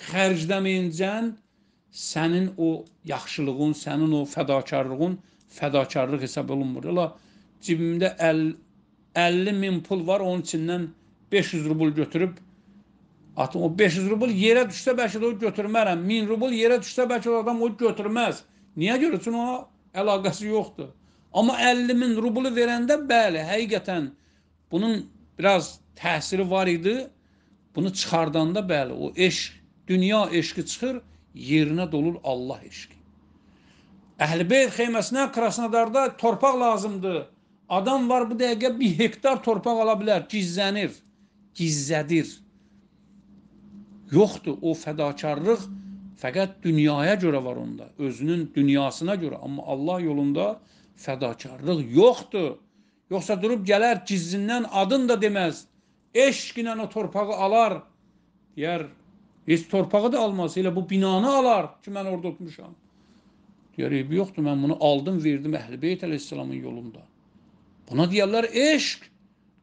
Speaker 1: xərcləməyincən sənin o yaxşılığın, sənin o fədakarlığın fədakarlıq hesab olunmur. Elə cibimdə 50, 50 min pul var, onun içindən 500 rubl götürüb Atın o 500 rubl yerə düşsə bəlkə də o götürmərəm. 1000 rubl yerə düşsə bəlkə də adam o götürməz. Niyə görə? Çünki ona əlaqəsi yoxdur. Amma 50 min rublu verəndə bəli, həqiqətən bunun biraz təsiri var idi. Bunu çıxardanda bəli, o eşq dünya eşqi çıxır, yerinə dolur Allah eşqi. Əhlibeyt xeyməsinə Krasnodarda torpaq lazımdır. Adam var bu dəqiqə bir hektar torpaq ala bilər, gizlənir, gizlədir. Yoxdur o fədakarlıq fəqət dünyaya görə var onda, özünün dünyasına görə. Amma Allah yolunda fədakarlıq yoxdur. Yoxsa durub gələr gizlindən adın da deməz. Eşq ilə o torpağı alar, deyər, Heç torpağı da almasa elə bu binanı alar ki, mən orada oturmuşam. Deyər, eybi yoxdur, mən bunu aldım, verdim Əhl-i Beyt əleyhissalamın yolunda. Buna deyərlər eşq,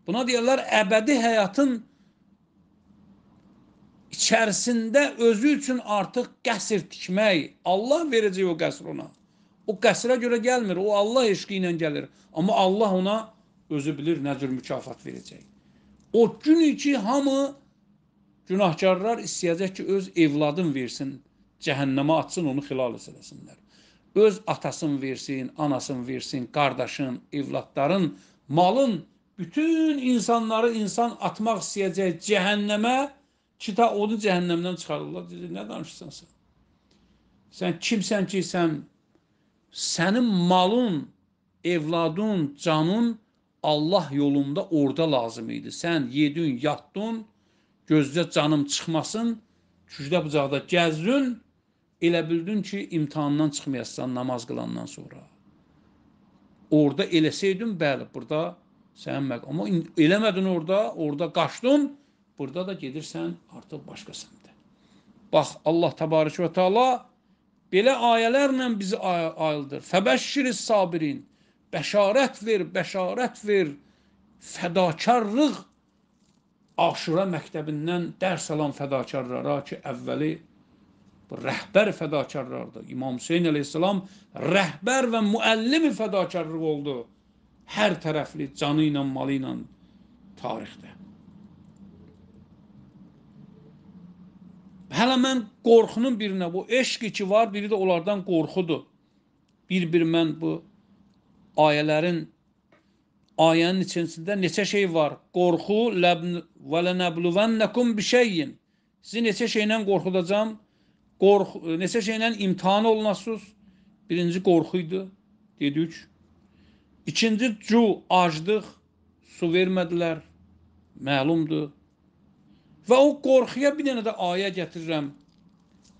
Speaker 1: buna deyərlər əbədi həyatın içərisində özü üçün artıq qəsr tikmək, Allah verəcək o qəsr ona. O qəsrə görə gəlmir, o Allah eşqi ilə gəlir. Amma Allah ona özü bilir nə cür mükafat verəcək. O günü ki, hamı Günahkarlar istəyəcək ki, öz evladın versin, cəhənnəmə atsın, onu xilal eləsinlər. Öz atasın versin, anasın versin, qardaşın, evladların, malın bütün insanları insan atmaq istəyəcək cəhənnəmə, ki ta onu cəhənnəmdən çıxarırlar. Dedi, nə danışırsan sən? Sən kimsən ki, sən sənin malın, evladın, canın Allah yolunda orada lazım idi. Sən yedin, yatdın, gözdə canım çıxmasın, cücdə bucaqda gəzdün, elə bildin ki, imtahandan çıxmayasan namaz qılandan sonra. Orda eləsəydin, bəli, burada sən məq, amma eləmədin orada, orada qaçdın, burada da gedirsən artıq başqa səmtə. Bax, Allah təbarək və təala belə ayələrlə bizi ay ayıldır. Fəbəşşiriz sabirin, bəşarət ver, bəşarət ver, fədakarlıq Aşura məktəbindən dərs alan fədakarlara ki, əvvəli rəhbər fədakarlardır. İmam Hüseyn əleyhissalam rəhbər və müəllimi fədakarlıq oldu. Hər tərəfli canı ilə, malı ilə tarixdə. Hələ mən qorxunun birinə, bu eşqi ki var, biri də onlardan qorxudur. Bir-bir mən bu ayələrin ayənin içində neçə şey var? Qorxu, və lənəbluvənnakum bişəyin. Sizi neçə şeylə qorxudacağam? Qorxu, e, neçə şeylə imtahan olunasınız? Birinci qorxu idi, dedik. İkinci cu, aclıq, su vermədilər. Məlumdur. Və o qorxuya bir dənə də ayə gətirirəm.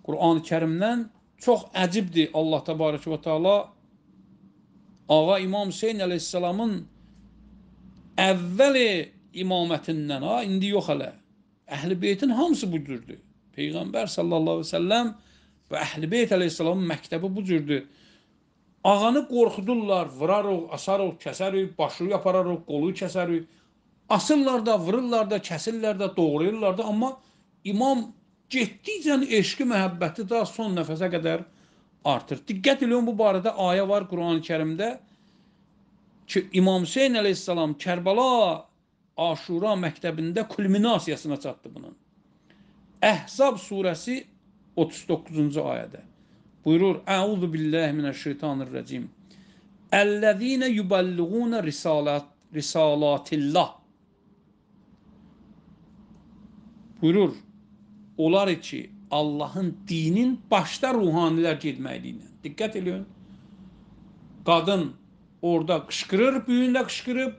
Speaker 1: Qur'an-ı Kərimdən çox əcibdir Allah Təbarək və Teala Ağa İmam Hüseyn əleyhissalamın əvvəli imamətindən, ha, indi yox hələ. Əhl-i beytin hamısı bu cürdür. Peyğəmbər sallallahu əleyhi və səlləm və Əhl-i beyt əleyhissalamın məktəbi bu cürdür. Ağanı qorxudurlar, vurarıq, asarıq, kəsərik, başı yapararıq, qolu kəsərik. Asırlar da, vururlar da, kəsirlər də, doğrayırlar da, amma imam getdikcə eşqi, məhəbbəti daha son nəfəsə qədər artır. Diqqət eləyin bu barədə ayə var Qurani-Kərimdə ki, İmam Hüseyn əleyhissalam Kərbala Aşura məktəbində kulminasiyasına çatdı bunun. Əhzab surəsi 39-cu ayədə buyurur: "Əuzu billahi minəşşeytanirracim. Əlləzina yuballighuna risalat risalatillah." Buyurur: "Onlar ki, Allahın dinin başda ruhanilər getməkliyindən." Diqqət eləyin. Qadın orada qışqırır, bu gün də qışqırıb.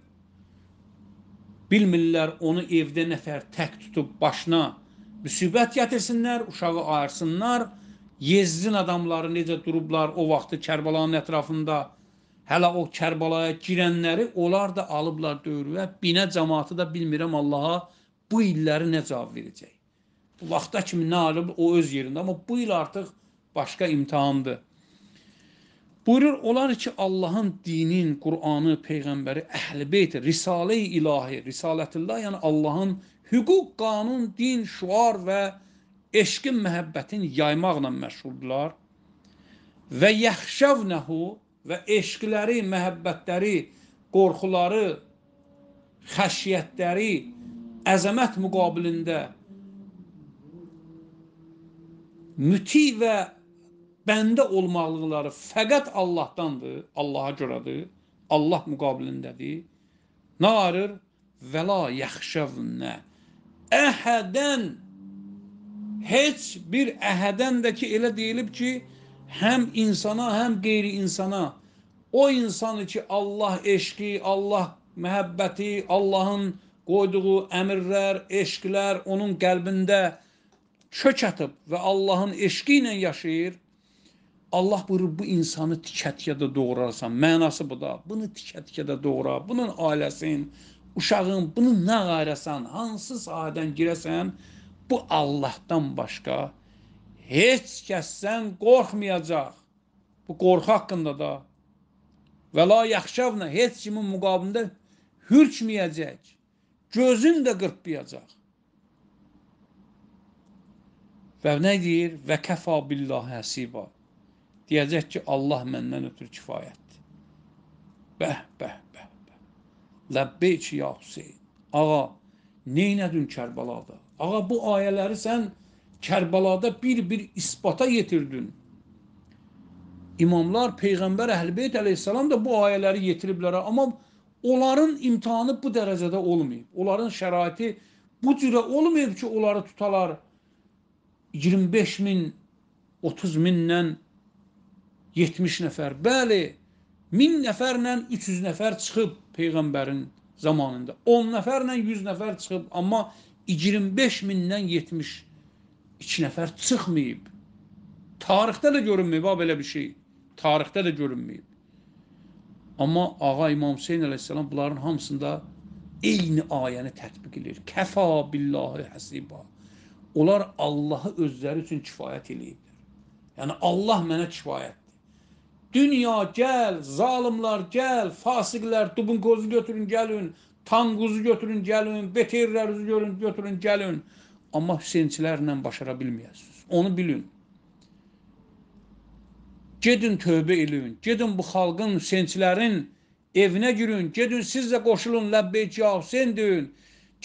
Speaker 1: Bilmirlər onu evdə nəfər tək tutub başına müsibət gətirsinlər, uşağı ayırsınlar. Yezdin adamları necə durublar o vaxtı Kərbalanın ətrafında. Hələ o Kərbalaya girənləri onlar da alıblar dövrüyə. Binə cəmaatı da bilmirəm Allaha bu illəri nə cavab verəcək. Bu vaxta kimi nə alıb o öz yerində, amma bu il artıq başqa imtahandır. Buyurur, onlar ki, Allahın dinin, Qur'anı, Peyğəmbəri, əhl-beyt, Risale-i ilahi, Risalətullah, yəni Allahın hüquq, qanun, din, şuar və eşqin, məhəbbətin yaymaqla məşğuldurlar. Və yəxşəvnəhu və eşqləri, məhəbbətləri, qorxuları, xəşiyyətləri əzəmət müqabilində müti və bəndə olmaqlıqları fəqət Allahdandır, Allaha görədir, Allah müqabilindədir. Narır və la yaxşavnə əhədən heç bir əhədən də ki elə deyilib ki, həm insana, həm qeyri-insana o insanı ki Allah eşqi, Allah məhəbbəti, Allahın qoyduğu əmirlər, eşqlər onun qəlbində çökətib və Allahın eşqi ilə yaşayır Allah buyurur bu insanı tikə-tikədə doğrarsan. Mənası bu da. Bunu tikə-tikədə doğra. Bunun ailəsin, uşağın, bunu nə qayrasan, hansı sahədən girəsən, bu Allahdan başqa heç kəssən qorxmayacaq. Bu qorxu haqqında da. Və la yaxşavna heç kimin müqabilində hürkməyəcək. Gözün də qırpmayacaq. Və nə deyir? Və kəfa billahi həsiba. Deyəcək ki, Allah məndən ötürü kifayətdir. Bəh, bəh, bəh, bəh. Ləbbeyk ya Hüseyin. Ağa, neynədin Kərbəlada? Ağa, bu ayələri sən Kərbəlada bir-bir isbata yetirdin. İmamlar, Peyğəmbər Əhlibeyt əleyhissalam da bu ayələri yetiriblər. Amma onların imtihanı bu dərəcədə olmayıb. Onların şəraiti bu cürə olmayıb ki, onları tutalar 25 min, 30 minlə 70 nəfər, bəli, 1000 nəfərlə 300 nəfər çıxıb Peyğəmbərin zamanında, 10 nəfərlə 100 nəfər çıxıb, amma 25 mindən 72 nəfər çıxmayıb. Tarixdə də görünməyib, ha, belə bir şey. Tarixdə də görünməyib. Amma Ağa İmam Hüseyin əleyhissalam bunların hamısında eyni ayəni tətbiq edir. Kəfa billahi həsiba. Onlar Allahı özləri üçün kifayət eləyiblər. Yəni Allah mənə kifayətdir. Dünya gəl, zalimlar gəl, fasiqlər, dubunqozu götürün gəlin, tanquzu götürün gəlin, beterlərinizi görün, götürün gəlin. Amma Hüseynçilərlə başara bilməyəsiniz. Onu bilin. Gedin tövbə eləyin. Gedin bu xalqın Hüseynçilərin evinə girin. Gedin siz də qoşulun ləbbeyk ya Hüseyn deyin.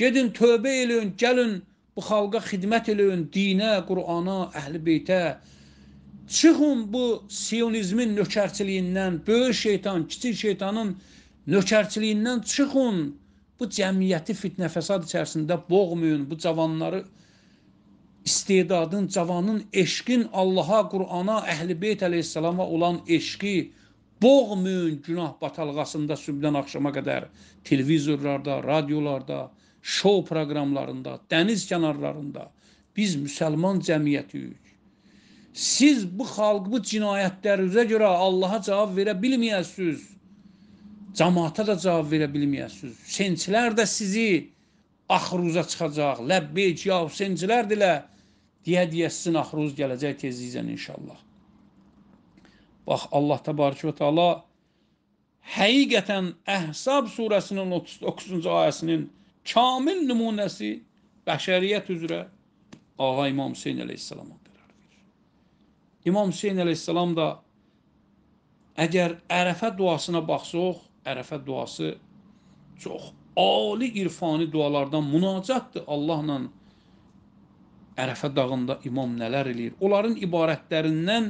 Speaker 1: Gedin tövbə eləyin, gəlin bu xalqa xidmət eləyin, dinə, Qurana, əhl-i beytə, Çıxın bu siyonizmin nökərçiliyindən, böyük şeytan, kiçik şeytanın nökərçiliyindən çıxın. Bu cəmiyyəti fitnə fəsad içərisində boğmayın. Bu cavanları istedadın, cavanın eşqin Allaha, Qurana, Əhl-i Beyt əleyhissalama olan eşqi boğmayın günah batalğasında sübdən axşama qədər televizorlarda, radiolarda, şou proqramlarında, dəniz kənarlarında biz müsəlman cəmiyyətiyik. Siz bu xalq, bu cinayətlərinizə görə Allaha cavab verə bilməyəsiniz. Cəmaata da cavab verə bilməyəsiniz. Sençilər də sizi axruza çıxacaq. Ləbbeyk ya Hüseyncilər dilə deyə-deyə sizin axruz gələcək tezliklə inşallah. Bax Allah təbarək və təala həqiqətən Əhsab surəsinin 39-cu ayəsinin kamil nümunəsi bəşəriyyət üzrə Ağa İmam Hüseyn əleyhissalama. İmam Hüseyin əleyhissalam da əgər Ərəfə duasına baxsaq, Ərəfə duası çox ali irfani dualardan münacatdır Allahla. Ərəfə dağında imam nələr eləyir? Onların ibarətlərindən,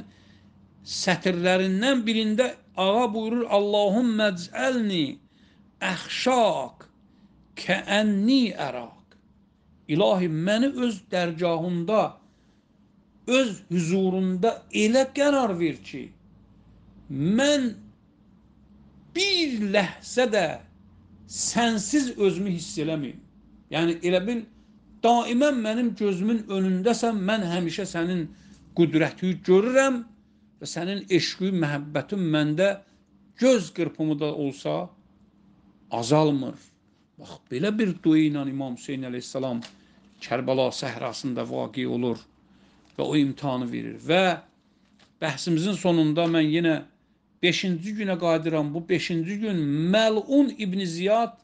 Speaker 1: sətirlərindən birində ağa buyurur: "Allahum məcəlni əxşaq kəənni əraq." İlahi, məni öz dərgahında öz hüzurunda elə qərar ver ki, mən bir ləhzə də sənsiz özümü hiss eləməyim. Yəni elə bil daimən mənim gözümün önündəsən, mən həmişə sənin qüdrəti görürəm və sənin eşqi, məhəbbətin məndə göz qırpımı da olsa azalmır. Bax, belə bir dua ilə İmam Hüseyn əleyhissalam Kərbəla səhrasında vaqi olur və o imtihanı verir. Və bəhsimizin sonunda mən yenə 5-ci günə qayıdıram. Bu 5-ci gün Məlun İbn Ziyad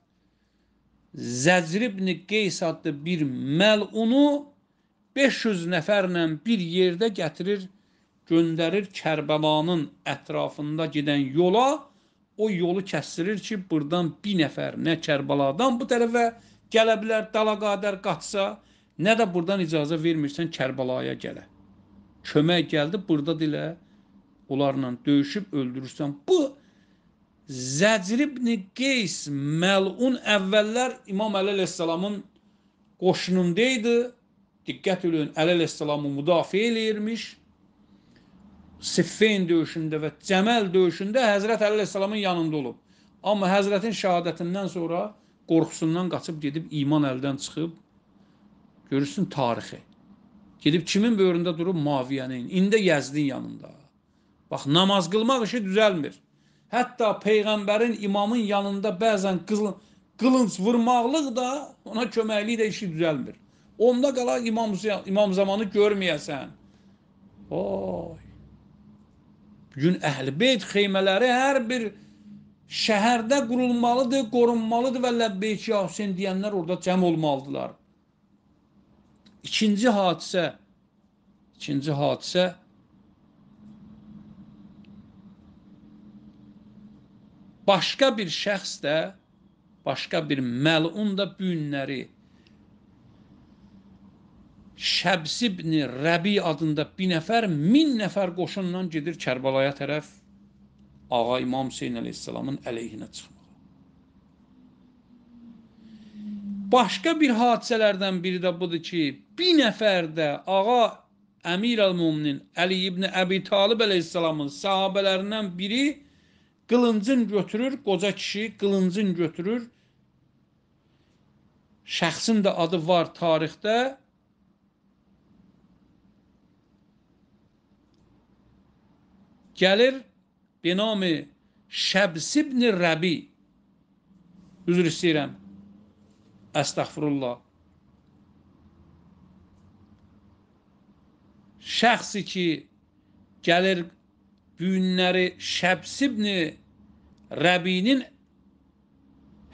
Speaker 1: Zəcr ibn Qeys adlı bir məlunu 500 nəfərlə bir yerdə gətirir, göndərir Kərbəlanın ətrafında gedən yola. O yolu kəsdirir ki, burdan bir nəfər nə Kərbaladan bu tərəfə gələ bilər, dala qadər qaçsa, Nə də burdan icazə vermirsən Kərbəlaya gələ. Kömək gəldi, burada dilə onlarla döyüşüb öldürürsən. Bu Zəcir ibn Qeys məlun əvvəllər İmam Əli əleyhissalamın qoşununda idi. Diqqət edin, Əli əleyhissalamı müdafiə eləyirmiş. Siffin döyüşündə və Cəməl döyüşündə Həzrət Əli əleyhissalamın yanında olub. Amma Həzrətin şəhadətindən sonra qorxusundan qaçıb gedib iman əldən çıxıb Görürsün tarixi. Gedib kimin böyründə durub? Maviyənin. İndə Yəzdin yanında. Bax, namaz qılmaq işi düzəlmir. Hətta Peyğəmbərin imamın yanında bəzən qılın, qılınc vurmaqlıq da ona köməklik də işi düzəlmir. Onda qalar imam, imam zamanı görməyəsən. Oy. Bugün əhl-i beyt xeymələri hər bir şəhərdə qurulmalıdır, qorunmalıdır və ləbbeyk ya Hüseyin deyənlər orada cəm olmalıdırlar. İkinci hadisə ikinci hadisə başqa bir şəxs də başqa bir məlun da bu günləri Şəbs ibn Rəbi adında bir nəfər 1000 nəfər qoşunla gedir Kərbalaya tərəf Ağa İmam Hüseyn əleyhissalamın əleyhinə çıxır. başqa bir hadisələrdən biri də budur ki, bir nəfər də ağa Əmir Əl-Muminin Əli ibn Əbi Talib əleyhissalamın sahabələrindən biri qılıncın götürür, qoca kişi qılıncın götürür. Şəxsin də adı var tarixdə. Gəlir benami Şəbs ibn Rəbi. Üzr istəyirəm. Əstəğfurullah. Şəxsi ki, gəlir bu günləri Şəbs ibni Rəbinin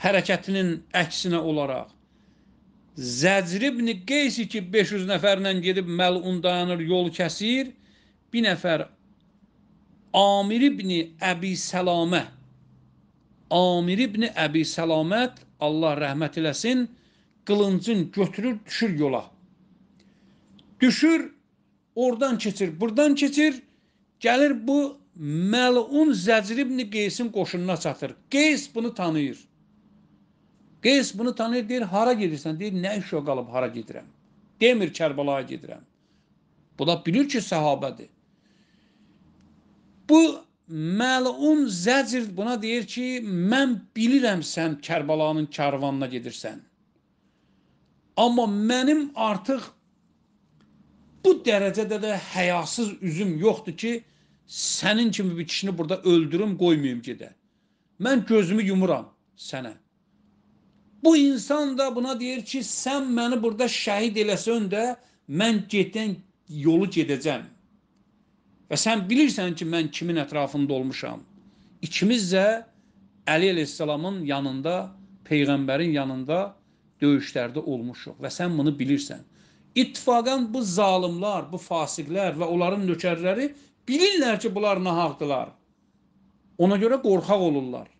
Speaker 1: hərəkətinin əksinə olaraq Zəcr ibni Qeysi ki 500 nəfərlə gedib məlun dayanır, yol kəsir, bir nəfər Amir ibni Əbi Səlamə Amir ibni Əbi Səlamət Allah rəhmət eləsin, qılıncın götürür, düşür yola. Düşür, oradan keçir, buradan keçir, gəlir bu məlun Zəcir ibn Qeysin qoşununa çatır. Qeys bunu tanıyır. Qeys bunu tanıyır, deyir, hara gedirsən? Deyir, nə işə qalıb hara gedirəm? Demir Kərbəlaya gedirəm. Bu da bilir ki, səhabədir. Bu məlum um zəcir buna deyir ki, mən bilirəm sən Kərbalanın karvanına gedirsən. Amma mənim artıq bu dərəcədə də həyasız üzüm yoxdur ki, sənin kimi bir kişini burada öldürüm, qoymayım gedə. Mən gözümü yumuram sənə. Bu insan da buna deyir ki, sən məni burada şəhid eləsən də, mən gedən yolu gedəcəm. Və sən bilirsən ki, mən kimin ətrafında olmuşam. İkimiz də Əli əleyhissalamın yanında, peyğəmbərin yanında döyüşlərdə olmuşuq və sən bunu bilirsən. İttifaqən bu zalımlar, bu fasiqlər və onların nökərləri bilirlər ki, bunlar nahaqdılar. Ona görə qorxaq olurlar.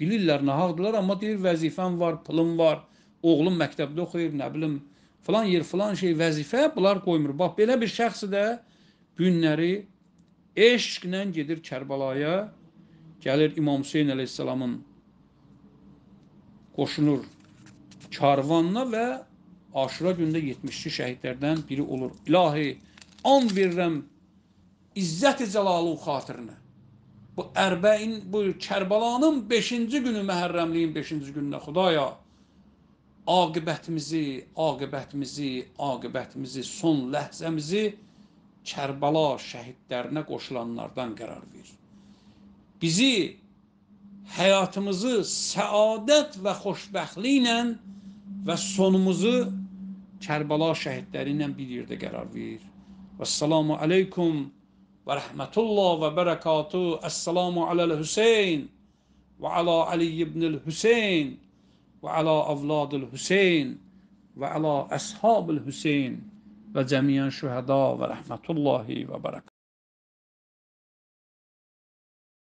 Speaker 1: Bilirlər nahaqdılar, amma deyir vəzifəm var, pulum var, oğlum məktəbdə oxuyur, nə bilim, filan yer, filan şey vəzifə bunlar qoymur. Bax, belə bir şəxsi də günləri eşqlə gedir Kərbalaya, gəlir İmam Hüseyn əleyhissalamın qoşunur karvanına və aşura gündə 72 şəhidlərdən biri olur. İlahi, an verirəm İzzət-i Cəlalın xatirinə. Bu Ərbəin, bu Kərbalanın 5-ci günü Məhərrəmliyin 5-ci gününə Xudaya aqibətimizi, aqibətimizi, aqibətimizi, son ləhzəmizi Kərbala şəhidlərinə qoşulanlardan qərar ver. Bizi həyatımızı səadət və xoşbəxtliklə və sonumuzu Kərbala şəhidləri ilə bir yerdə qərar ver. Vəssalamu aleykum və rəhmətullah və bərəkatü. Əssalamu aləl Hüseyn və alə Ali ibnül Hüseyn və alə avladül Hüseyn və alə əshabül Hüseyn. وجميعا شهداء ورحمة الله وبركاته